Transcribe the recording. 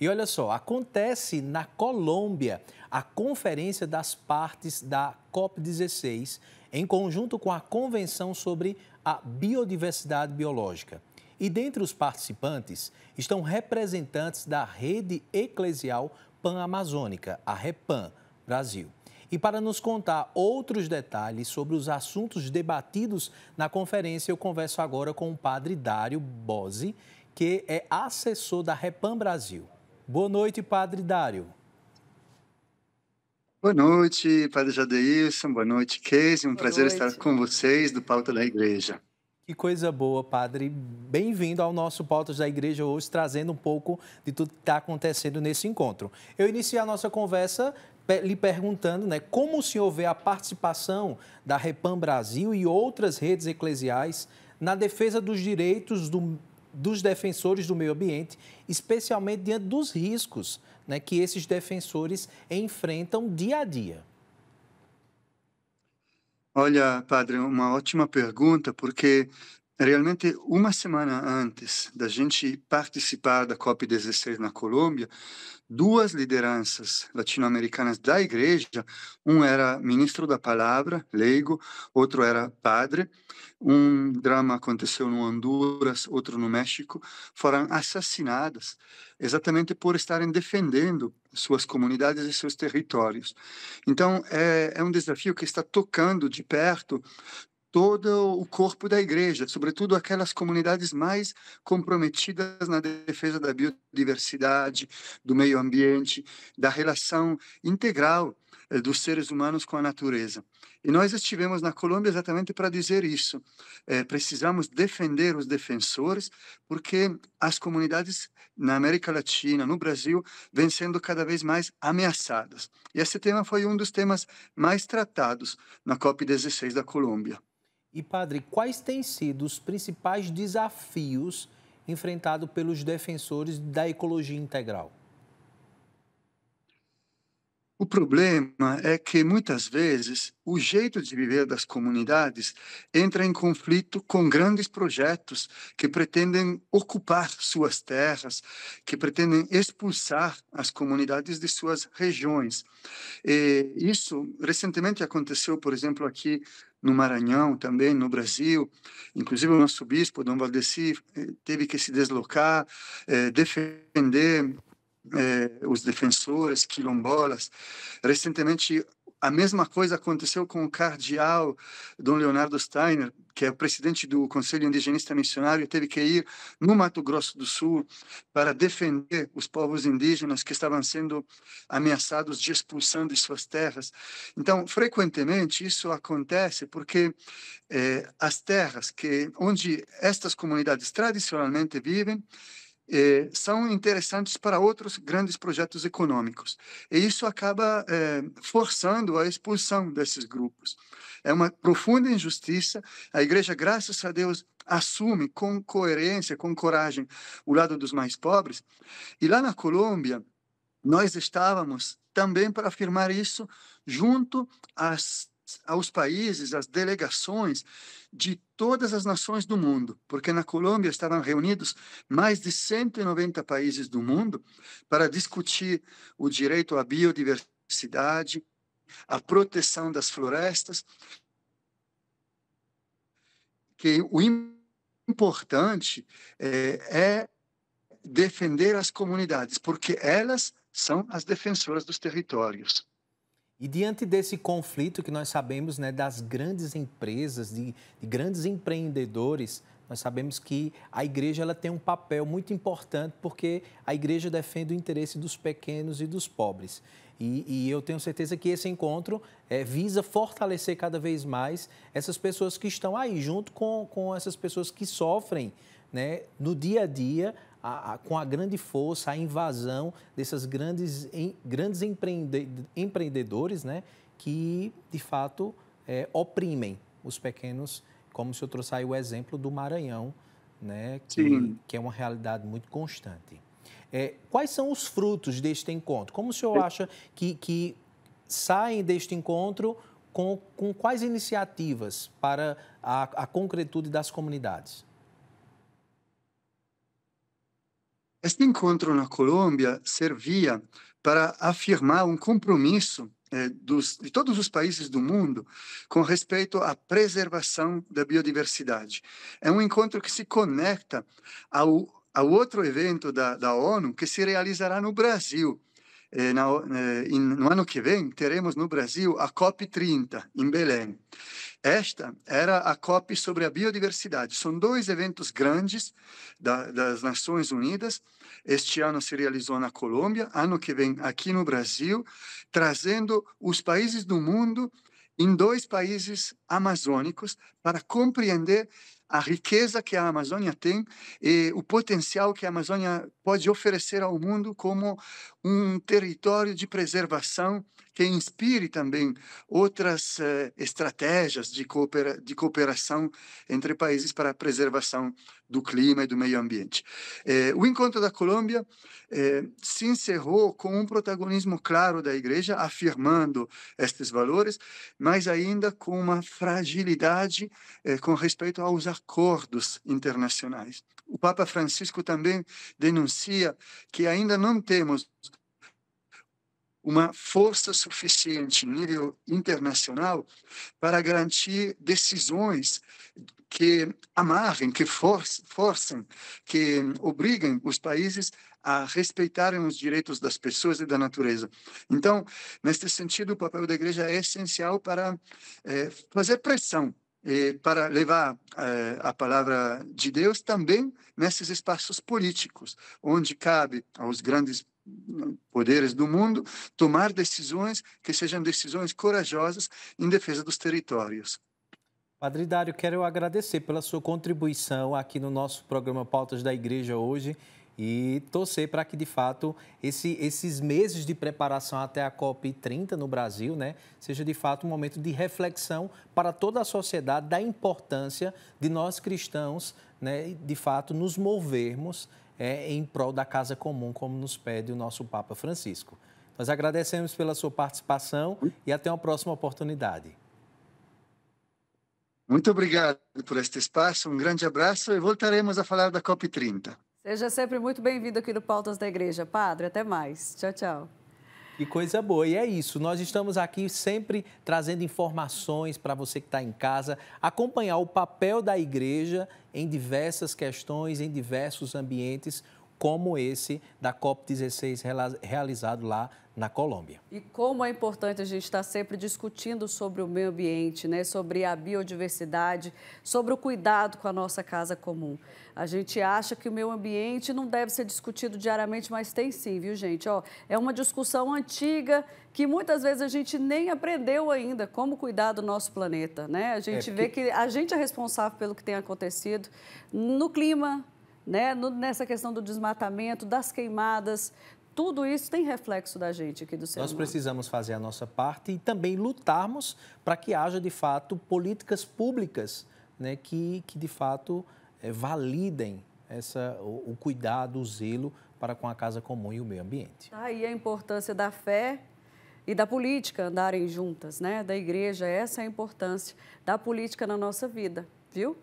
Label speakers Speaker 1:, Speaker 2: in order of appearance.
Speaker 1: E olha só, acontece na Colômbia a Conferência das Partes da COP16, em conjunto com a Convenção sobre a Biodiversidade Biológica. E dentre os participantes estão representantes da Rede Eclesial Pan-Amazônica, a REPAN Brasil. E para nos contar outros detalhes sobre os assuntos debatidos na conferência, eu converso agora com o padre Dário Bose, que é assessor da Repan Brasil. Boa noite, Padre Dário.
Speaker 2: Boa noite, Padre Jadeilson. Boa noite, Casey. Um boa prazer noite. estar com vocês do Pauta da Igreja.
Speaker 1: Que coisa boa, Padre. Bem-vindo ao nosso Pauta da Igreja hoje, trazendo um pouco de tudo que está acontecendo nesse encontro. Eu iniciei a nossa conversa lhe perguntando né, como o senhor vê a participação da Repam Brasil e outras redes eclesiais na defesa dos direitos do dos defensores do meio ambiente, especialmente diante dos riscos né, que esses defensores enfrentam dia a dia?
Speaker 2: Olha, padre, uma ótima pergunta, porque realmente uma semana antes da gente participar da COP16 na Colômbia, duas lideranças latino-americanas da igreja, um era ministro da palavra, leigo, outro era padre. Um drama aconteceu no Honduras, outro no México, foram assassinadas exatamente por estarem defendendo suas comunidades e seus territórios. Então, é, é um desafio que está tocando de perto todo o corpo da igreja, sobretudo aquelas comunidades mais comprometidas na defesa da biodiversidade diversidade do meio ambiente, da relação integral eh, dos seres humanos com a natureza. E nós estivemos na Colômbia exatamente para dizer isso. É, precisamos defender os defensores, porque as comunidades na América Latina, no Brasil, vêm sendo cada vez mais ameaçadas. E esse tema foi um dos temas mais tratados na COP16 da Colômbia. E, padre, quais têm sido os
Speaker 1: principais desafios enfrentado pelos defensores da ecologia
Speaker 2: integral? O problema é que muitas vezes o jeito de viver das comunidades entra em conflito com grandes projetos que pretendem ocupar suas terras, que pretendem expulsar as comunidades de suas regiões. E isso recentemente aconteceu, por exemplo, aqui no Maranhão, também no Brasil. Inclusive, o nosso bispo, Dom Valdeci, eh, teve que se deslocar, eh, defender é, os defensores quilombolas. Recentemente, a mesma coisa aconteceu com o cardeal Dom Leonardo Steiner, que é o presidente do Conselho Indigenista Missionário, teve que ir no Mato Grosso do Sul para defender os povos indígenas que estavam sendo ameaçados de expulsão de suas terras. Então, frequentemente isso acontece porque é, as terras que onde estas comunidades tradicionalmente vivem eh, são interessantes para outros grandes projetos econômicos. E isso acaba eh, forçando a expulsão desses grupos. É uma profunda injustiça. A igreja, graças a Deus, assume com coerência, com coragem, o lado dos mais pobres. E lá na Colômbia, nós estávamos também para afirmar isso junto às aos países, às delegações de todas as nações do mundo, porque na Colômbia estavam reunidos mais de 190 países do mundo para discutir o direito à biodiversidade, a proteção das florestas, que o importante é, é defender as comunidades, porque elas são as defensoras dos territórios. E diante desse
Speaker 1: conflito que nós sabemos né, das grandes empresas, de, de, grandes empreendedores, nós sabemos que a igreja ela tem um papel muito importante porque a igreja defende o interesse dos pequenos e dos pobres. E, e eu tenho certeza que esse encontro é, visa fortalecer cada vez mais essas pessoas que estão aí, junto com, com essas pessoas que sofrem né, no dia a dia a, a, com a grande força, a invasão dessas grandes, em, grandes empreende, empreendedores, né, que de fato é, oprimem os pequenos, como se eu trouxe aí o exemplo do Maranhão, né, que, que é uma realidade muito constante. É, quais são os frutos deste encontro? Como o senhor acha que, que saem deste encontro com, com quais iniciativas para a, a concretude das comunidades?
Speaker 2: Este encontro na Colômbia servia para afirmar um compromisso eh, dos, de todos os países do mundo com respeito à preservação da biodiversidade. É um encontro que se conecta ao, ao outro evento da, da ONU que se realizará no Brasil, eh, eh, no ano que vem, teremos no Brasil a COP30, em Belém. Esta era a COP sobre a biodiversidade. São dois eventos grandes das Nações Unidas. Este ano se realizou na Colômbia, ano que vem aqui no Brasil, trazendo os países do mundo em dois países amazônicos para compreender a riqueza que a Amazônia tem e o potencial que a Amazônia pode oferecer ao mundo como um território de preservação que inspire também outras eh, estratégias de, coopera de cooperação entre países para a preservação do clima e do meio ambiente. Eh, o encontro da Colômbia eh, se encerrou com um protagonismo claro da Igreja, afirmando estes valores, mas ainda com uma fragilidade eh, com respeito aos acordos internacionais. O Papa Francisco também denuncia que ainda não temos uma força suficiente no nível internacional para garantir decisões que amarrem, que forcem, que obriguem os países a respeitarem os direitos das pessoas e da natureza. Então, neste sentido, o papel da igreja é essencial para é, fazer pressão para levar é, a palavra de Deus também nesses espaços políticos, onde cabe aos grandes poderes do mundo tomar decisões que sejam decisões corajosas em defesa dos territórios. Padre Dário, quero agradecer pela sua contribuição
Speaker 1: aqui no nosso programa Pautas da Igreja hoje e torcer para que, de fato, esse, esses meses de preparação até a COP30 no Brasil né, seja, de fato, um momento de reflexão para toda a sociedade da importância de nós cristãos, né, de fato, nos movermos é, em prol da casa comum, como nos pede o nosso Papa Francisco. Nós agradecemos pela sua participação e até uma próxima
Speaker 2: oportunidade. Muito obrigado por este espaço, um grande abraço e voltaremos a falar da COP30.
Speaker 1: Seja sempre muito bem-vindo aqui no Pautas da Igreja. Padre, até mais. Tchau, tchau. Que coisa boa. E é isso. Nós estamos aqui sempre trazendo informações para você que está em casa, acompanhar o papel da igreja em diversas questões, em diversos ambientes como esse da COP16 realizado lá na Colômbia. E como é importante a gente estar sempre discutindo sobre o meio ambiente, né? sobre a biodiversidade, sobre o cuidado com a nossa casa comum. A gente acha que o meio ambiente não deve ser discutido diariamente, mas tem sim, viu, gente? Ó, é uma discussão antiga que muitas vezes a gente nem aprendeu ainda como cuidar do nosso planeta. Né? A gente é, porque... vê que a gente é responsável pelo que tem acontecido no clima, né? nessa questão do desmatamento, das queimadas, tudo isso tem reflexo da gente aqui do ser Nós humano. precisamos fazer a nossa parte e também lutarmos para que haja, de fato, políticas públicas né, que, que, de fato, é, validem essa, o, o, cuidado, o zelo para com a casa comum e o meio ambiente. Tá aí a importância da fé e da política andarem juntas, né? Da igreja, essa é a importância da política na nossa vida, viu?